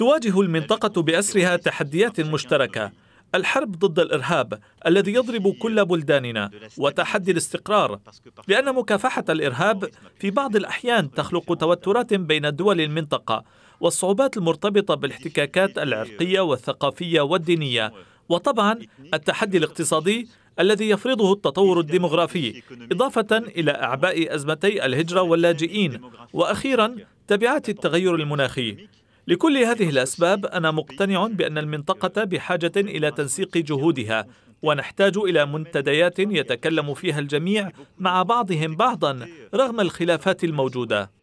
تواجه المنطقة بأسرها تحديات مشتركة الحرب ضد الإرهاب الذي يضرب كل بلداننا وتحدي الاستقرار لأن مكافحة الإرهاب في بعض الأحيان تخلق توترات بين دول المنطقة والصعوبات المرتبطة بالاحتكاكات العرقية والثقافية والدينية وطبعا التحدي الاقتصادي الذي يفرضه التطور الديمغرافي إضافة إلى أعباء أزمتي الهجرة واللاجئين وأخيرا تبعات التغير المناخي لكل هذه الأسباب أنا مقتنع بأن المنطقة بحاجة إلى تنسيق جهودها ونحتاج إلى منتديات يتكلم فيها الجميع مع بعضهم بعضا رغم الخلافات الموجودة